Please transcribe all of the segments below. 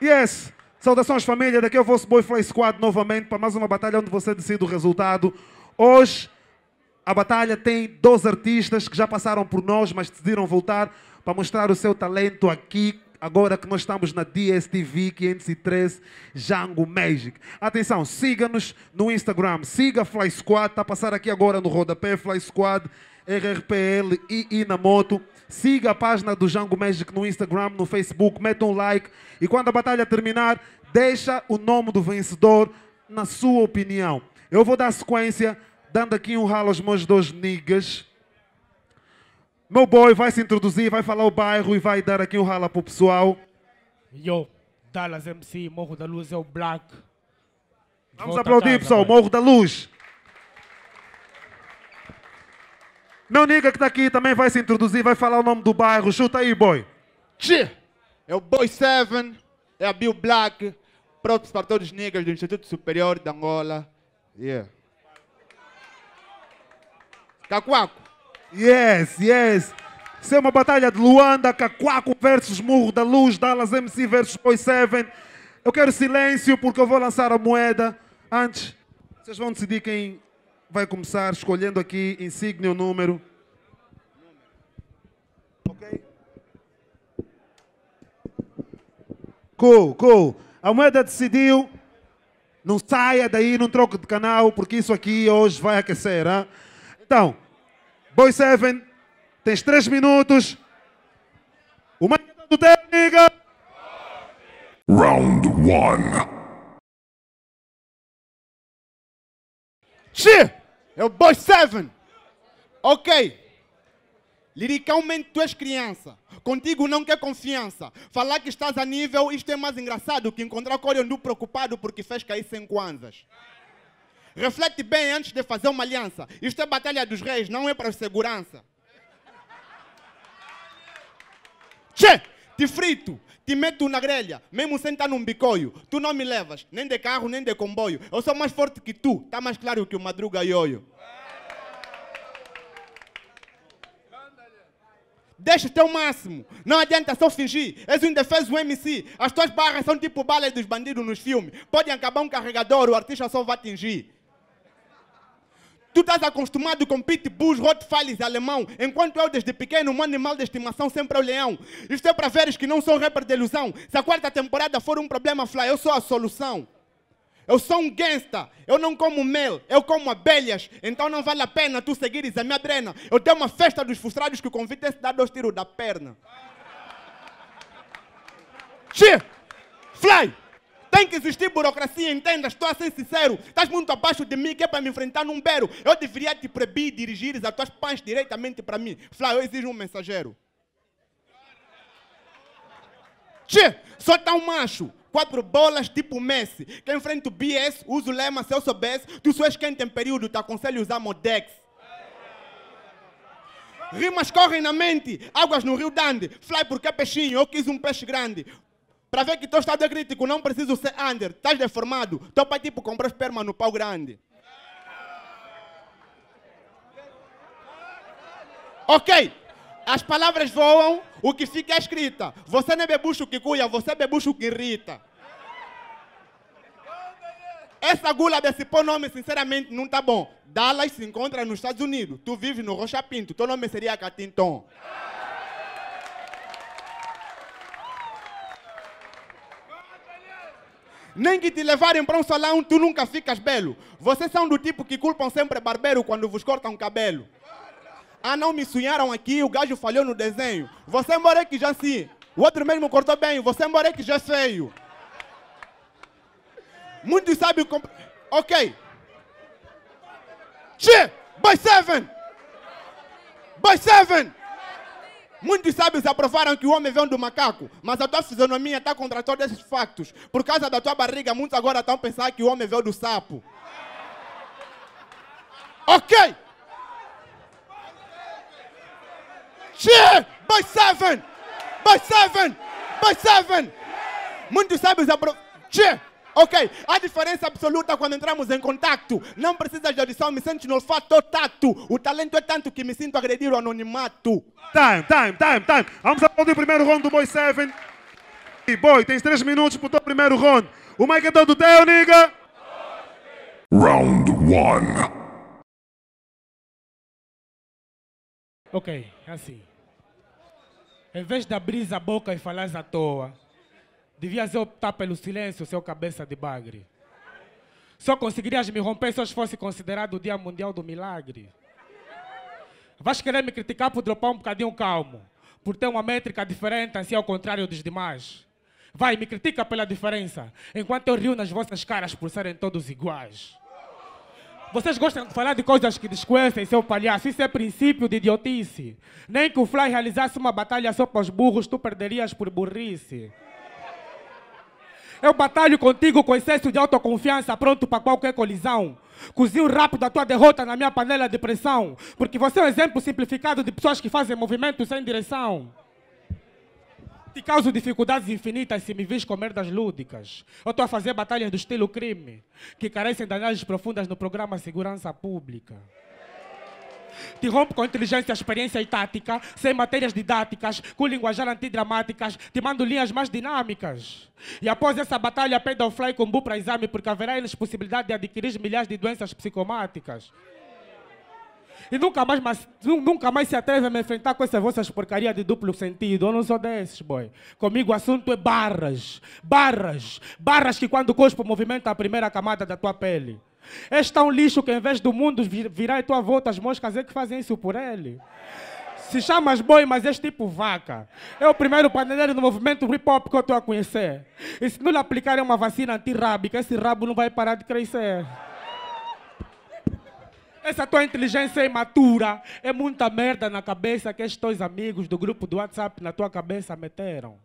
Yes! Saudações família, daqui é o vosso Boyfly Squad novamente para mais uma batalha onde você decide o resultado. Hoje a Batalha tem 12 artistas que já passaram por nós, mas decidiram voltar para mostrar o seu talento aqui, agora que nós estamos na DSTV 513 Jango Magic. Atenção, siga-nos no Instagram, siga Fly Squad, está a passar aqui agora no rodapé Fly Squad, RRPL e Inamoto. Siga a página do Jango Magic no Instagram, no Facebook, mete um like e quando a batalha terminar, deixa o nome do vencedor na sua opinião. Eu vou dar sequência dando aqui um ralo aos mãos dos niggas. Meu boy vai se introduzir, vai falar o bairro e vai dar aqui um rala pro pessoal. Yo, Dallas MC, Morro da Luz é o Black. Vamos aplaudir, casa, pessoal, Morro da Luz. Meu nigga que está aqui também vai se introduzir, vai falar o nome do bairro. Chuta aí, boy. Tchê, é o Boy Seven, é a Bill Black, prontos para todos os niggas do Instituto Superior de Angola. Yeah. Cacuaco. Yes, yes. Isso é uma batalha de Luanda, Cacuaco versus Murro da Luz, Dallas MC versus Boy Seven. Eu quero silêncio porque eu vou lançar a moeda. Antes, vocês vão decidir quem vai começar, escolhendo aqui insígnio o número. Ok? Cool, cool. A moeda decidiu. Não saia daí, não troque de canal, porque isso aqui hoje vai aquecer. Hein? Então. Boy Seven, tens três minutos. O mais do técnica. Round one. Xê! É o Boy Seven. Ok. Liricalmente tu és criança. Contigo não quer confiança. Falar que estás a nível, isto é mais engraçado que encontrar o Corion preocupado porque fez cair sem quanzas. Reflete bem antes de fazer uma aliança. Isto é batalha dos reis, não é para segurança. Tchê, te frito, te meto na grelha, mesmo sem estar num bicoio. Tu não me levas, nem de carro, nem de comboio. Eu sou mais forte que tu, tá mais claro que o Madruga Ioio. Deixa o teu máximo. Não adianta só fingir. És um defeso MC. As tuas barras são tipo balas dos bandidos nos filmes. Pode acabar um carregador, o artista só vai atingir. Tu estás acostumado com pitbulls, rottweilers alemão, enquanto eu desde pequeno, um animal de estimação sempre é o leão. Isto é para veres que não sou rapper de ilusão. Se a quarta temporada for um problema, Fly, eu sou a solução. Eu sou um gangsta, eu não como mel, eu como abelhas, então não vale a pena tu seguires a minha drena. Eu tenho uma festa dos frustrados que o convite é se dar dois tiros da perna. Che! Fly! Tem que existir burocracia, entenda, estou a ser sincero. Estás muito abaixo de mim, que é para me enfrentar num beiro. Eu deveria te proibir dirigir as tuas pães diretamente para mim. Fly, eu exijo um mensageiro. Tchê, só está um macho quatro bolas tipo Messi. Quem enfrenta o BS, usa o lema, se eu soubesse, tu só és quente em período, te aconselho a usar Modex. Rimas correm na mente, águas no rio Dande, fly porque é peixinho, eu quis um peixe grande. Para ver que teu estado é crítico, não preciso ser under. Estás deformado. Teu pai tipo comprou esperma no pau grande. Ok. As palavras voam, o que fica é escrita. Você não é bebucho que cuia, você é bebucho que irrita. Essa gula desse pão nome, sinceramente, não tá bom. Dallas se encontra nos Estados Unidos. Tu vives no Rocha Pinto. Teu nome seria Catinton. nem que te levarem para um salão, tu nunca ficas belo. Vocês são do tipo que culpam sempre barbeiro quando vos cortam o cabelo. Ah, não me sonharam aqui, o gajo falhou no desenho. Você é mora que já sim, o outro mesmo cortou bem, você é mora que já é feio. Muitos sabem... Comp... Ok. Che! By seven! By seven! Muitos sábios aprovaram que o homem vem do macaco, mas a tua fisionomia está contra todos esses factos. Por causa da tua barriga, muitos agora estão pensando que o homem veio do sapo. Ok! Cheer! By seven! By seven! By seven! Muitos sábios aprovaram. Cheer! Ok, a diferença absoluta quando entramos em contato. Não precisa de audição, me sente no fato ou tato. O talento é tanto que me sinto agredir o anonimato. Time, time, time, time. Vamos aplaudir o primeiro round do Boy Seven. Boy, tens três minutos para o teu primeiro round. O mic é todo teu, nigga. Round one. Ok, assim. Em vez de abrir a boca e falar à toa, Devias optar pelo silêncio, seu cabeça de bagre. Só conseguirias me romper se hoje fosse considerado o Dia Mundial do Milagre. Vais querer me criticar por dropar um bocadinho calmo, por ter uma métrica diferente, assim ao contrário dos demais. Vai, me critica pela diferença, enquanto eu rio nas vossas caras por serem todos iguais. Vocês gostam de falar de coisas que desconhecem, seu palhaço. Isso é princípio de idiotice. Nem que o Fly realizasse uma batalha só para os burros, tu perderias por burrice. Eu batalho contigo com excesso de autoconfiança, pronto para qualquer colisão. Cozinho rápido a tua derrota na minha panela de pressão, porque você é um exemplo simplificado de pessoas que fazem movimentos sem direção. Te causo dificuldades infinitas se me vis com merdas lúdicas. Eu estou a fazer batalhas do estilo crime, que carecem de análises profundas no programa Segurança Pública. Te rompo com inteligência, experiência e tática, sem matérias didáticas, com linguajar antidramáticas, te mando linhas mais dinâmicas. E após essa batalha, pede ao fly bu para exame, porque haverá eles possibilidade de adquirir milhares de doenças psicomáticas. E nunca mais, mas, nunca mais se atreve a me enfrentar com essas vossas porcarias de duplo sentido. Eu não sou desses, boy. Comigo o assunto é barras. Barras. Barras que quando o cospo movimenta a primeira camada da tua pele. És tão lixo que, em vez do mundo virar em tua volta, as moscas é que fazem isso por ele. Se chamas boi, mas és tipo vaca. É o primeiro paneleiro do movimento hip hop que eu estou a conhecer. E se não lhe aplicarem uma vacina antirrábica, esse rabo não vai parar de crescer. Essa tua inteligência é imatura é muita merda na cabeça que estes teus amigos do grupo do WhatsApp na tua cabeça meteram.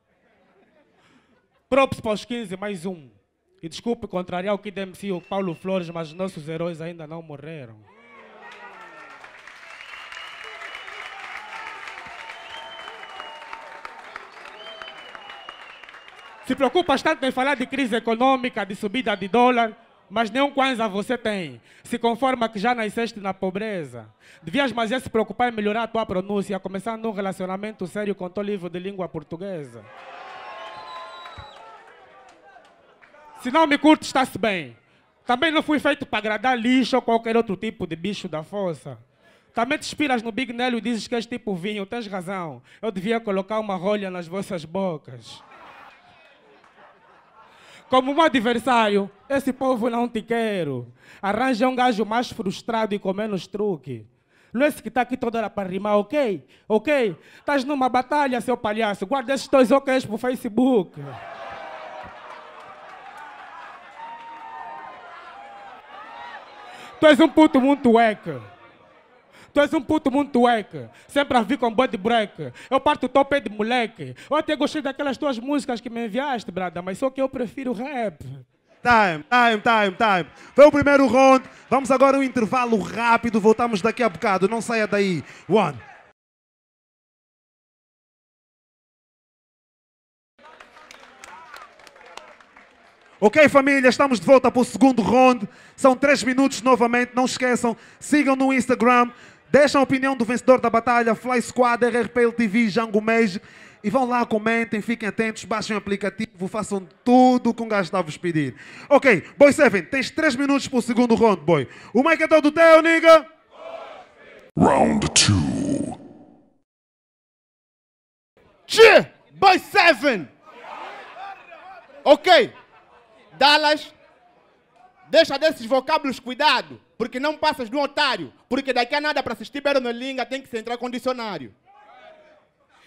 Props para os 15, mais um. E desculpe contrariar o que DMC e o Paulo Flores, mas nossos heróis ainda não morreram. Se preocupa tanto em falar de crise econômica, de subida de dólar, mas nenhum Kwanza você tem. Se conforma que já nasceste na pobreza. Devias mais é se preocupar em melhorar a tua pronúncia, começando um relacionamento sério com o teu livro de língua portuguesa. Se não me curte, está-se bem. Também não fui feito para agradar lixo ou qualquer outro tipo de bicho da força. Também te inspiras no Big Nelly e dizes que és tipo vinho. Tens razão. Eu devia colocar uma rolha nas vossas bocas. Como um adversário, esse povo não te quero. Arranja um gajo mais frustrado e com menos truque. Não é esse que está aqui toda hora para rimar, ok? Ok? Estás numa batalha, seu palhaço. Guarda esses dois ok's o Facebook. Tu és um puto muito eca. Tu és um puto muito eca. Sempre a vir com body break. Eu parto o teu de moleque. Eu até gostei daquelas tuas músicas que me enviaste, brada, mas só que eu prefiro rap. Time, time, time, time. Foi o primeiro round. Vamos agora um intervalo rápido. Voltamos daqui a bocado. Não saia daí. One. Ok, família, estamos de volta para o segundo round. São três minutos novamente, não esqueçam. Sigam no Instagram, deixem a opinião do vencedor da batalha, Fly Squad, RRPL TV, Jango Mage. E vão lá, comentem, fiquem atentos, baixem o aplicativo, façam tudo o que um gajo está a vos pedir. Ok, Boy Seven, tens três minutos para o segundo round, boy. O mic é todo teu, nigga! Round 2 Boy Seven! Ok, dá-las. Deixa desses vocábulos, cuidado, porque não passas de um otário, porque daqui a nada para assistir Beronolinga tem que se entrar com dicionário.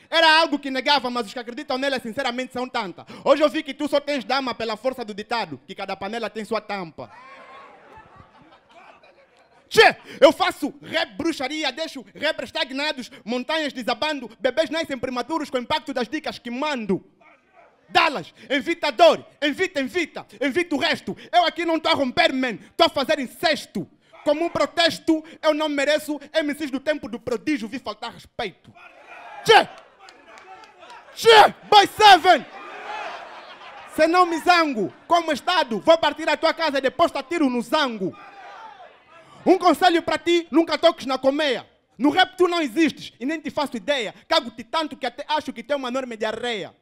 Era algo que negava, mas os que acreditam nela sinceramente são tanta. Hoje eu vi que tu só tens dama pela força do ditado, que cada panela tem sua tampa. Tchê, eu faço rap bruxaria, deixo rap estagnados, montanhas desabando, bebês nascem prematuros com o impacto das dicas que mando dá-las, evita a dor, invita invita, invita o resto. Eu aqui não estou a romper, man, estou a fazer incesto. Como um protesto, eu não mereço MCs do tempo do prodígio, vi faltar respeito. Che, che, Boy Seven! Se não me zango, como Estado, vou partir à tua casa e depois te atiro no zango. Um conselho para ti, nunca toques na colmeia. No rap tu não existes e nem te faço ideia. Cago-te tanto que até acho que tem uma enorme diarreia.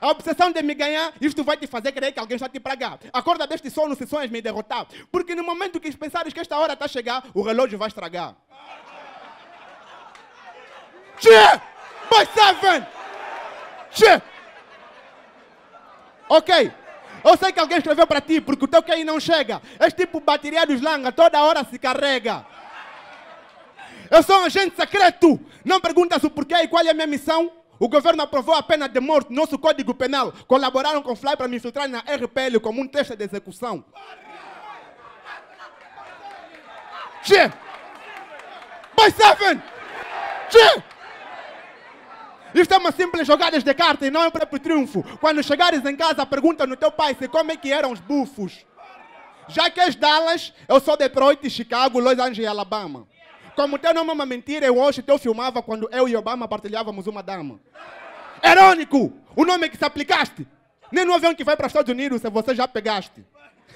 A obsessão de me ganhar, isto vai te fazer crer que alguém está te pragar. Acorda deste sono se sonhas me derrotar. Porque no momento que pensares que esta hora está a chegar, o relógio vai estragar. Che, By seven! Che, Ok. Eu sei que alguém escreveu para ti, porque o teu QI não chega. És tipo bateria dos langa, toda hora se carrega. Eu sou um agente secreto. Não perguntas o porquê e qual é a minha missão. O governo aprovou a pena de morte, nosso Código Penal. Colaboraram com o Fly para me infiltrar na RPL como um teste de execução. Che, By Seven! che. Isto é uma simples jogada de cartas e não é um próprio triunfo. Quando chegares em casa, pergunta no teu pai se como é que eram os bufos. Já que és Dallas, eu sou Detroit, Chicago, Los Angeles e Alabama. Como teu nome é uma mentira, eu hoje teu filmava quando eu e Obama partilhávamos uma dama. Erônico! O nome que se aplicaste. Nem no avião que vai para os Estados Unidos se você já pegaste.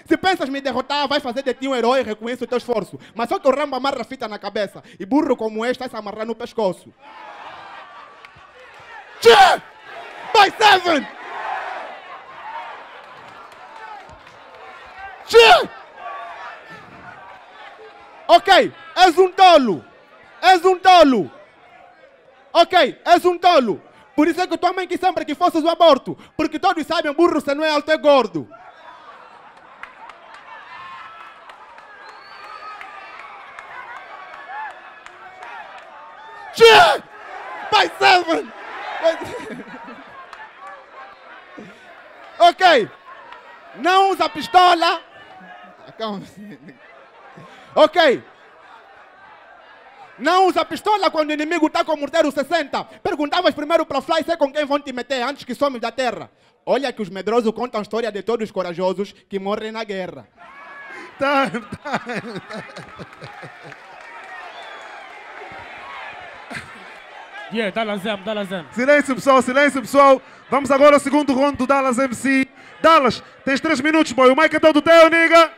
Se pensas me derrotar, vai fazer de ti um herói, reconheço o teu esforço. Mas só que o rambo amarra fita na cabeça e burro como este está se amarrar no pescoço. Tchê! By seven! Tchê! Ok, És um tolo. És um tolo. Ok, és um tolo. Por isso é que tua mãe quis sempre que fosse o aborto. Porque todos sabem, burro, você não é alto, é gordo. Tchê! Pai Seven! ok. Não usa pistola. Calma. Ok. Não usa pistola quando o inimigo está com o morteiro 60. Perguntavas primeiro para Fly sei com quem vão te meter antes que some da terra. Olha que os medrosos contam a história de todos os corajosos que morrem na guerra. Time, tá, tá. Yeah, Dallas M, Dallas M. Silêncio pessoal, silêncio pessoal. Vamos agora ao segundo round do Dallas MC. Dallas, tens 3 minutos, boy. O Mike é todo teu, nigga.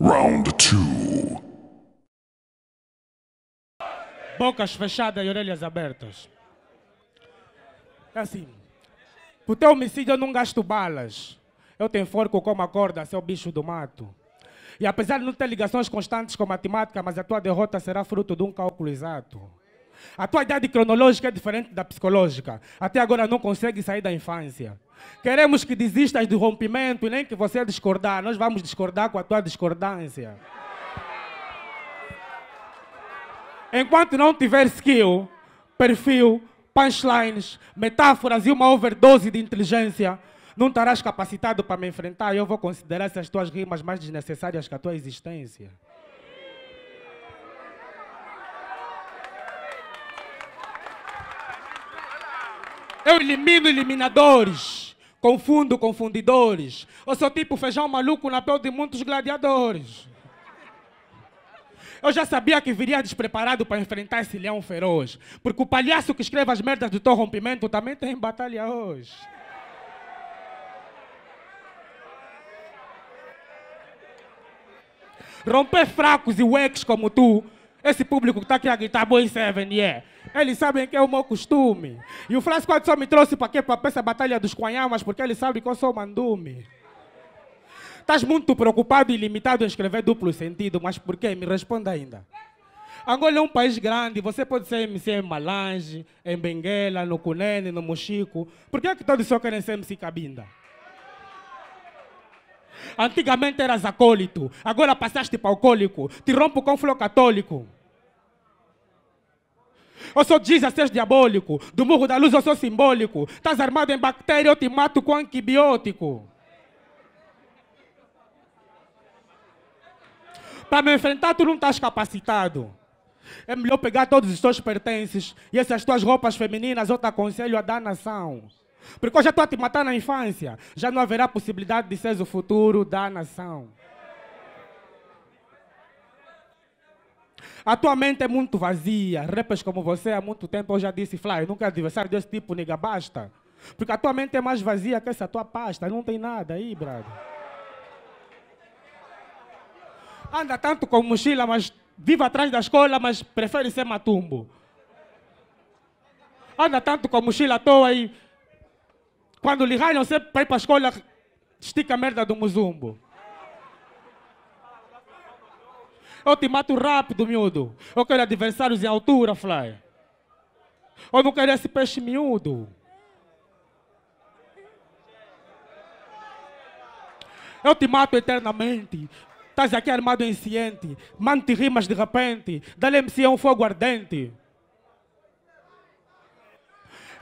Round 2. bocas fechadas e orelhas abertas. É assim. Por teu homicídio eu não gasto balas. Eu tenho forco como a corda, seu bicho do mato. E apesar de não ter ligações constantes com matemática, mas a tua derrota será fruto de um cálculo exato. A tua idade cronológica é diferente da psicológica. Até agora não consegue sair da infância. Queremos que desistas do rompimento e nem que você discordar. Nós vamos discordar com a tua discordância. Enquanto não tiver skill, perfil, punchlines, metáforas e uma overdose de inteligência, não estarás capacitado para me enfrentar. Eu vou considerar essas tuas rimas mais desnecessárias que a tua existência. Eu elimino eliminadores, confundo confundidores. Eu sou tipo feijão maluco na pele de muitos gladiadores. Eu já sabia que viria despreparado para enfrentar esse leão feroz. Porque o palhaço que escreve as merdas do teu rompimento também tem batalha hoje. Romper fracos e wecks como tu, esse público que está aqui a gritar Boy Seven, yeah. Eles sabem que é o meu costume. E o Frasco só me trouxe para quê? Para essa batalha dos Quanhamas, porque eles sabem que eu sou mandume. Estás muito preocupado e limitado em escrever duplo sentido, mas por quê? Me responda ainda. Angola é um país grande, você pode ser MC em Malange, em Benguela, no Cunene, no Mochico. Por que, é que todos só querem ser MC Cabinda? Antigamente eras acólito, agora passaste para alcoólico, te rompo com flor católico. Eu sou Jesus, és diabólico, do murro da luz eu sou simbólico, estás armado em bactéria, eu te mato com antibiótico. Para me enfrentar, tu não estás capacitado. É melhor pegar todos os teus pertences e essas tuas roupas femininas, eu te aconselho a dar nação. Porque eu já estou a te matar na infância. Já não haverá possibilidade de seres o futuro da nação. A tua mente é muito vazia. Rappers como você há muito tempo eu já disse, Fly, nunca adversário desse tipo, nega, basta. Porque a tua mente é mais vazia que essa tua pasta. Não tem nada aí, brother anda tanto com mochila, mas vive atrás da escola, mas prefere ser matumbo. Anda tanto com mochila à toa e quando lhe não sei para ir para a escola, estica a merda do muzumbo. Eu te mato rápido, miúdo. Eu quero adversários em altura, Fly. Eu não quero esse peixe miúdo. Eu te mato eternamente. Estás aqui armado em ciente, mante rimas de repente, dá-lhe MC é um fogo ardente.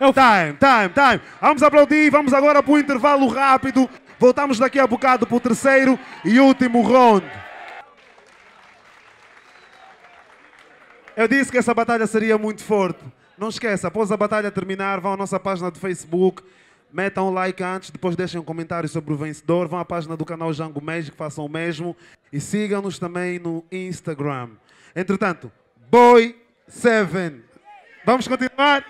Eu... Time, time, time. Vamos aplaudir, vamos agora para o intervalo rápido. Voltamos daqui a bocado para o terceiro e último round. Eu disse que essa batalha seria muito forte. Não esqueça, após a batalha terminar, vão à nossa página do Facebook Metam um like antes, depois deixem um comentário sobre o vencedor. Vão à página do canal Jango Magic, façam o mesmo. E sigam-nos também no Instagram. Entretanto, Boy7. Vamos continuar?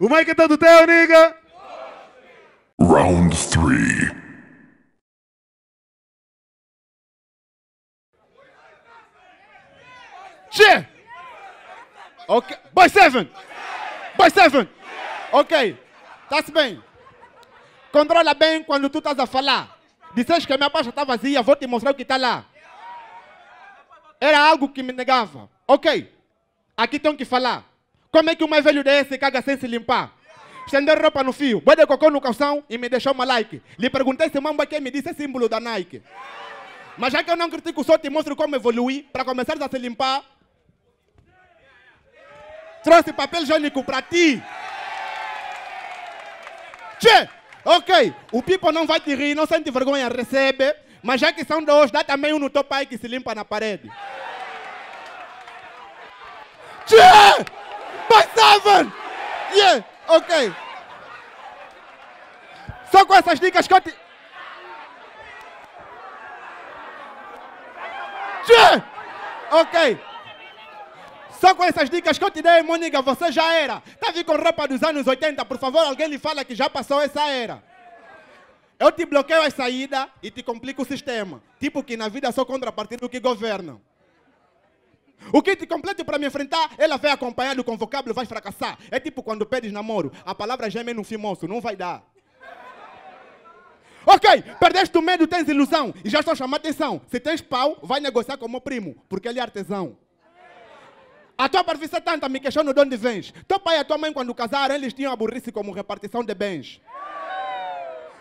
O Mike é todo teu, nigga! Round 3 Che! Ok, Boy7! Boy7! Ok! Está-se bem? Controla bem quando tu estás a falar. Disseste que a minha pasta está vazia, vou te mostrar o que está lá. Era algo que me negava. Ok, aqui tem que falar. Como é que um mais velho desse caga sem se limpar? Estender roupa no fio, boi de cocô no calção e me deixou uma like. Lhe perguntei se o mamba que me disse é símbolo da Nike. Mas já que eu não critico, só te mostro como evoluir para começar a se limpar. Trouxe papel jônico para ti. Tchê! Ok, o Pipo não vai te rir, não sente vergonha, recebe. Mas já que são dois, dá também um no teu pai que se limpa na parede. Tchê! Passavam! Yeah! Ok. Só com essas dicas que eu te... Tchê! Ok. Só com essas dicas que eu te dei, Mônica, você já era. Tava tá com roupa dos anos 80, por favor, alguém lhe fala que já passou essa era. Eu te bloqueio a saída e te complico o sistema. Tipo que na vida sou contrapartido do que governa. O kit completo para me enfrentar, ela vem acompanhado com vocábulo, vai fracassar. É tipo quando pedes namoro, a palavra gêmea não fimoso, não vai dar. Ok, perdeste o medo, tens ilusão. E já estou chamando atenção. Se tens pau, vai negociar com o meu primo, porque ele é artesão. A tua parfista é tanta, me questiona de onde vens. Teu pai e a tua mãe, quando casaram, eles tinham a burrice como repartição de bens.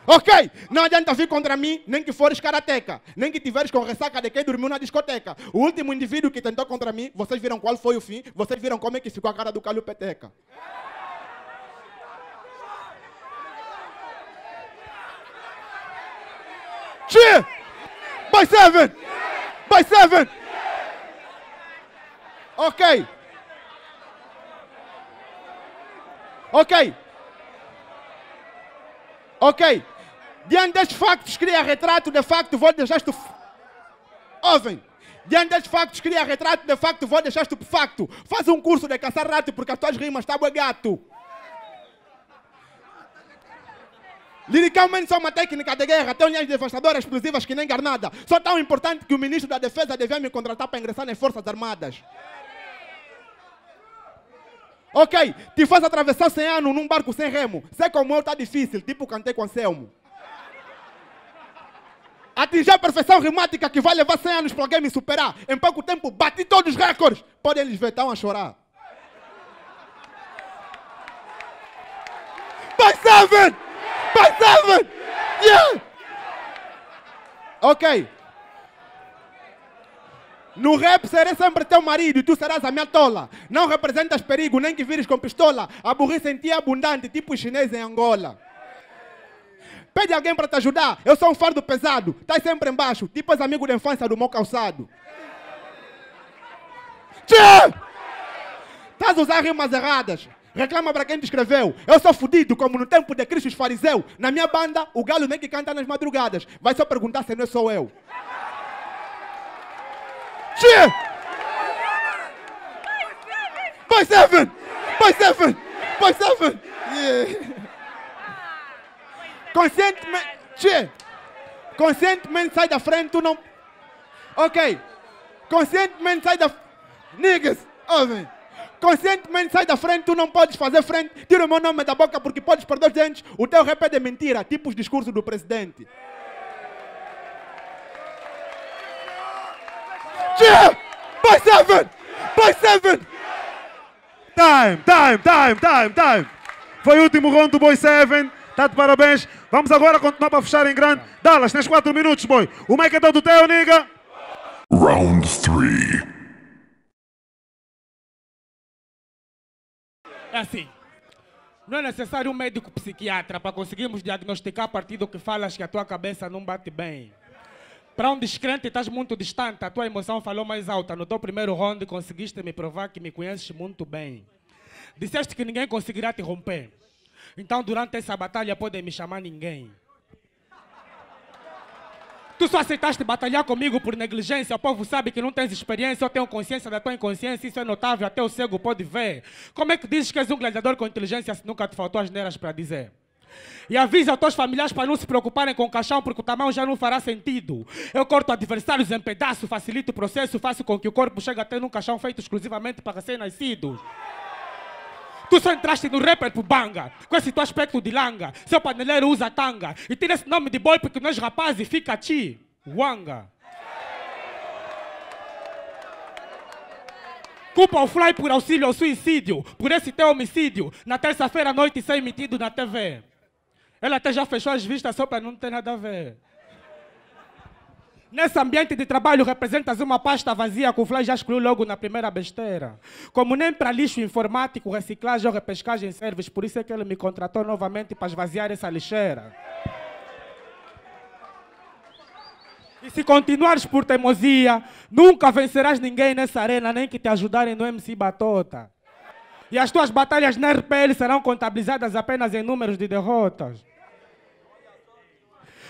Ok, não adianta vir contra mim, nem que fores karateca, nem que tiveres com ressaca de quem dormiu na discoteca. O último indivíduo que tentou contra mim, vocês viram qual foi o fim, vocês viram como é que ficou a cara do Calho Peteca. Cheer! By seven! By seven! Ok. Ok. Ok. Diante destes factos, cria retrato, de facto, vou deixar tu. Ouvem. Diante destes factos, cria retrato, de facto, vou deixar tu facto. Faz um curso de caçar rato, porque as tuas rimas estavam gato. Liricalmente são uma técnica de guerra, Tenho linhas devastadoras explosivas que nem garnada. São tão importantes que o ministro da defesa devia me contratar para ingressar nas Forças Armadas. Ok, te faz atravessar 100 anos num barco sem remo. Sei como eu, está difícil, tipo cantei com Anselmo. Atingir a perfeição rimática que vai levar 100 anos para alguém me superar. Em pouco tempo, bati todos os recordes. Podem eles ver, estão a chorar. Passavam! Passavam! Yeah! Ok. No rap serei sempre teu marido e tu serás a minha tola. Não representas perigo, nem que vires com pistola. A burrice em ti é abundante, tipo chinês em Angola. Pede alguém para te ajudar, eu sou um fardo pesado. Estás sempre embaixo, tipo os amigos da infância do meu calçado. Tchê! Estás a usar rimas erradas. Reclama para quem te escreveu. Eu sou fodido, como no tempo de Cristo os fariseus. Na minha banda, o galo nem que canta nas madrugadas. Vai só perguntar se não sou eu. Cheer! By seven! By seven! By seven! Yeah. Conscientemente, cheer! Conscientemente sai da frente, tu não... Ok. Conscientemente sai da... Niggas, homem, Conscientemente sai da frente, tu não podes fazer frente. Tira o meu nome da boca porque podes perder os dentes. O teu rap é de mentira, tipo os discursos do presidente. By seven! By seven! Time, time, time, time, time! Foi o último round do Boy Seven. Tá de parabéns. Vamos agora continuar para fechar em grande. Dallas, tens 4 minutos, boy. O mic é todo teu, nigga. Round 3. É assim. Não é necessário um médico psiquiatra para conseguirmos diagnosticar a partir do que falas que a tua cabeça não bate bem. Para um descrente estás muito distante, a tua emoção falou mais alta. No teu primeiro round conseguiste me provar que me conheces muito bem. Disseste que ninguém conseguirá te romper. Então durante essa batalha podem me chamar ninguém. Tu só aceitaste batalhar comigo por negligência. O povo sabe que não tens experiência. Eu tenho consciência da tua inconsciência. Isso é notável. Até o cego pode ver. Como é que dizes que és um gladiador com inteligência se nunca te faltou as neiras para dizer? E avisa aos teus familiares para não se preocuparem com o caixão, porque o tamanho já não fará sentido. Eu corto adversários em pedaços, facilito o processo, faço com que o corpo chegue até num caixão feito exclusivamente para recém-nascidos. Tu só entraste no rapper pro banga, com esse teu aspecto de langa. Seu paneleiro usa tanga. E tira esse nome de boy porque nós rapazes fica ti, wanga. Culpa o Fly por auxílio ao suicídio, por esse teu homicídio, na terça-feira à noite, sem emitido na TV. Ele até já fechou as vistas só para não ter nada a ver. Nesse ambiente de trabalho, representas uma pasta vazia que o Flá já excluiu logo na primeira besteira. Como nem para lixo informático, reciclagem ou repescagem serves, por isso é que ele me contratou novamente para esvaziar essa lixeira. E se continuares por teimosia, nunca vencerás ninguém nessa arena, nem que te ajudarem no MC Batota. E as tuas batalhas na RPL serão contabilizadas apenas em números de derrotas.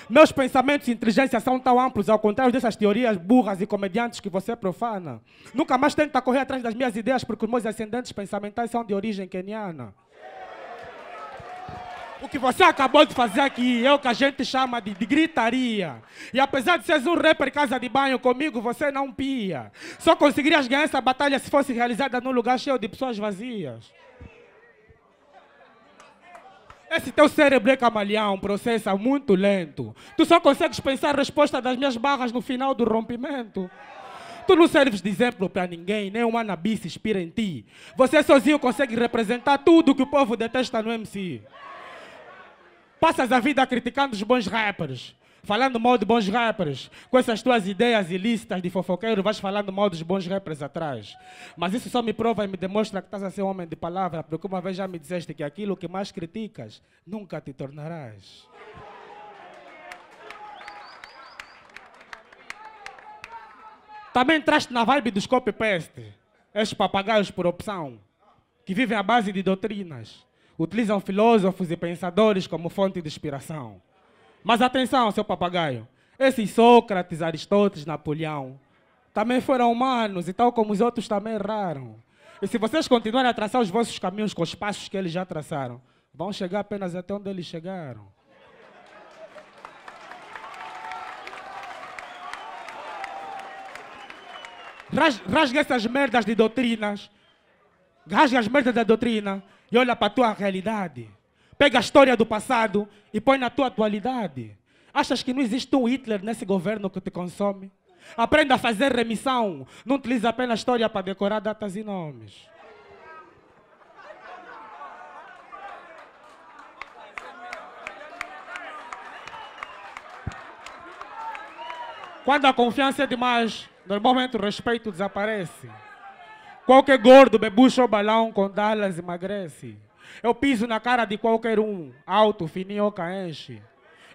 Meus pensamentos e inteligência são tão amplos, ao contrário dessas teorias burras e comediantes que você profana. Nunca mais tenta correr atrás das minhas ideias, porque os meus ascendentes pensamentais são de origem queniana. O que você acabou de fazer aqui é o que a gente chama de, de, gritaria. E apesar de seres um rapper casa de banho comigo, você não pia. Só conseguirias ganhar essa batalha se fosse realizada num lugar cheio de pessoas vazias. Esse teu cérebro é camaleão, processa muito lento. Tu só consegues pensar a resposta das minhas barras no final do rompimento. Tu não serves de exemplo para ninguém, nem um nabi se inspira em ti. Você sozinho consegue representar tudo que o povo detesta no MC. Passas a vida criticando os bons rappers falando mal de bons rappers. Com essas tuas ideias ilícitas de fofoqueiro, vais falando mal dos bons rappers atrás. Mas isso só me prova e me demonstra que estás a ser um homem de palavra, porque uma vez já me disseste que aquilo que mais criticas nunca te tornarás. Também entraste na vibe dos copy-paste, estes papagaios por opção, que vivem à base de doutrinas, utilizam filósofos e pensadores como fonte de inspiração. Mas atenção, seu papagaio. Esses Sócrates, Aristóteles, Napoleão também foram humanos e tal como os outros também erraram. E se vocês continuarem a traçar os vossos caminhos com os passos que eles já traçaram, vão chegar apenas até onde eles chegaram. Rasga essas merdas de doutrinas. Rasga as merdas da doutrina e olha para a tua realidade. Pega a história do passado e põe na tua atualidade. Achas que não existe um Hitler nesse governo que te consome? Aprenda a fazer remissão. Não utilize apenas a história para decorar datas e nomes. Quando a confiança é demais, normalmente o respeito desaparece. Qualquer gordo, bebucha ou balão com Dallas emagrece. Eu piso na cara de qualquer um, alto, fininho ou caenche.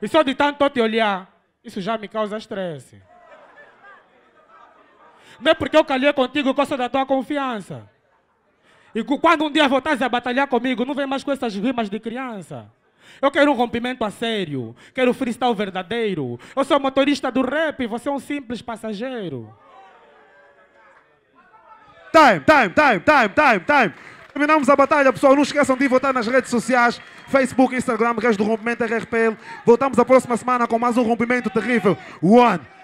E só de tanto te olhar, isso já me causa estresse. Não é porque eu calhei contigo que eu sou da tua confiança. E quando um dia voltares a batalhar comigo, não vem mais com essas rimas de criança. Eu quero um rompimento a sério. Quero freestyle verdadeiro. Eu sou motorista do rap, você é um simples passageiro. Time, time, time, time, time, time. Terminamos a batalha, pessoal. Não esqueçam de votar nas redes sociais, Facebook, Instagram, Resto do Rompimento RRPL. Voltamos a próxima semana com mais um rompimento terrível. One.